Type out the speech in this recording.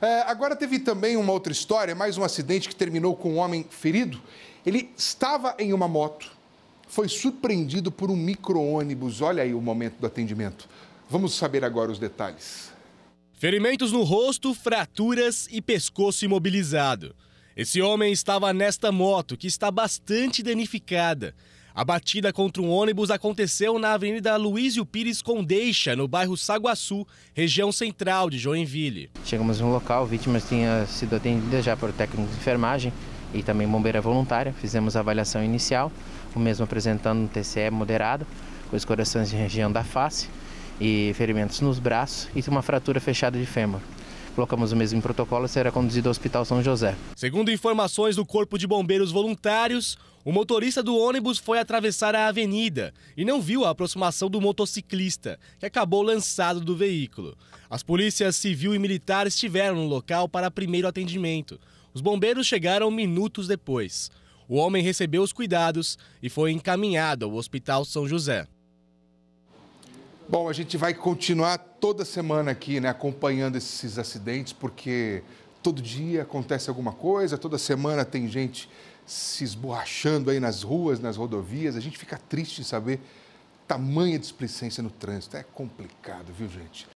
É, agora teve também uma outra história, mais um acidente que terminou com um homem ferido. Ele estava em uma moto, foi surpreendido por um micro-ônibus. Olha aí o momento do atendimento. Vamos saber agora os detalhes. Ferimentos no rosto, fraturas e pescoço imobilizado. Esse homem estava nesta moto, que está bastante danificada. A batida contra um ônibus aconteceu na Avenida Luísio Pires Condeixa, no bairro Saguaçu, região central de Joinville. Chegamos no local, vítimas tinham sido atendidas já por técnico de enfermagem e também bombeira voluntária. Fizemos a avaliação inicial, o mesmo apresentando um TCE moderado, com escorações de região da face e ferimentos nos braços e uma fratura fechada de fêmur colocamos o mesmo protocolo e será conduzido ao Hospital São José. Segundo informações do Corpo de Bombeiros Voluntários, o motorista do ônibus foi atravessar a avenida e não viu a aproximação do motociclista, que acabou lançado do veículo. As polícias civil e militar estiveram no local para primeiro atendimento. Os bombeiros chegaram minutos depois. O homem recebeu os cuidados e foi encaminhado ao Hospital São José. Bom, a gente vai continuar toda semana aqui, né, acompanhando esses acidentes, porque todo dia acontece alguma coisa, toda semana tem gente se esborrachando aí nas ruas, nas rodovias. A gente fica triste de saber tamanha displicência no trânsito. É complicado, viu, gente?